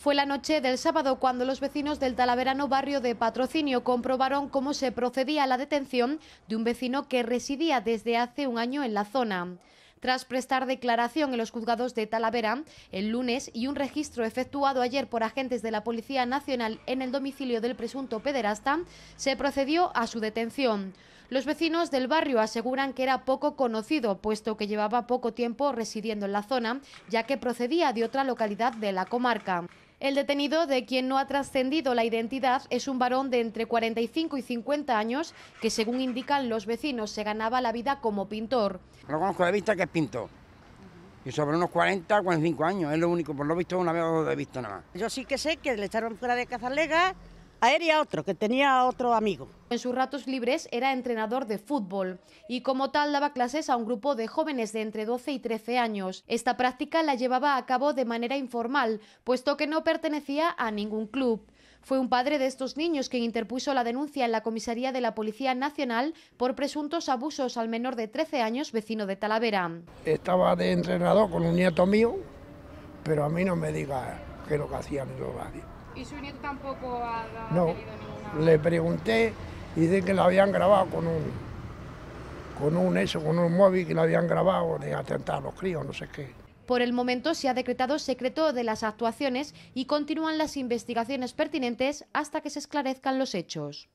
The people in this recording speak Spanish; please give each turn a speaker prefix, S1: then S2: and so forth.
S1: Fue la noche del sábado cuando los vecinos del Talaverano barrio de Patrocinio comprobaron cómo se procedía a la detención de un vecino que residía desde hace un año en la zona. Tras prestar declaración en los juzgados de Talavera el lunes y un registro efectuado ayer por agentes de la Policía Nacional en el domicilio del presunto pederasta, se procedió a su detención. Los vecinos del barrio aseguran que era poco conocido, puesto que llevaba poco tiempo residiendo en la zona, ya que procedía de otra localidad de la comarca. El detenido, de quien no ha trascendido la identidad, es un varón de entre 45 y 50 años que, según indican los vecinos, se ganaba la vida como pintor.
S2: Lo conozco de vista que es pintor. Y sobre unos 40, 45 años, es lo único, por lo visto una vez de visto nada más. Yo sí que sé que le echaron fuera de Cazalega a él y otro, que tenía otro
S1: amigo. En sus ratos libres era entrenador de fútbol y como tal daba clases a un grupo de jóvenes de entre 12 y 13 años. Esta práctica la llevaba a cabo de manera informal, puesto que no pertenecía a ningún club. Fue un padre de estos niños quien interpuso la denuncia en la comisaría de la Policía Nacional por presuntos abusos al menor de 13 años vecino de Talavera.
S2: Estaba de entrenador con un nieto mío, pero a mí no me diga que lo que hacían los radios.
S1: ¿Y su nieto tampoco ha, ninguna...? no, Le
S2: pregunté y dice que la habían grabado con un con un eso, con un móvil que la habían grabado de atentar a los críos, no sé qué.
S1: Por el momento se ha decretado secreto de las actuaciones y continúan las investigaciones pertinentes hasta que se esclarezcan los hechos.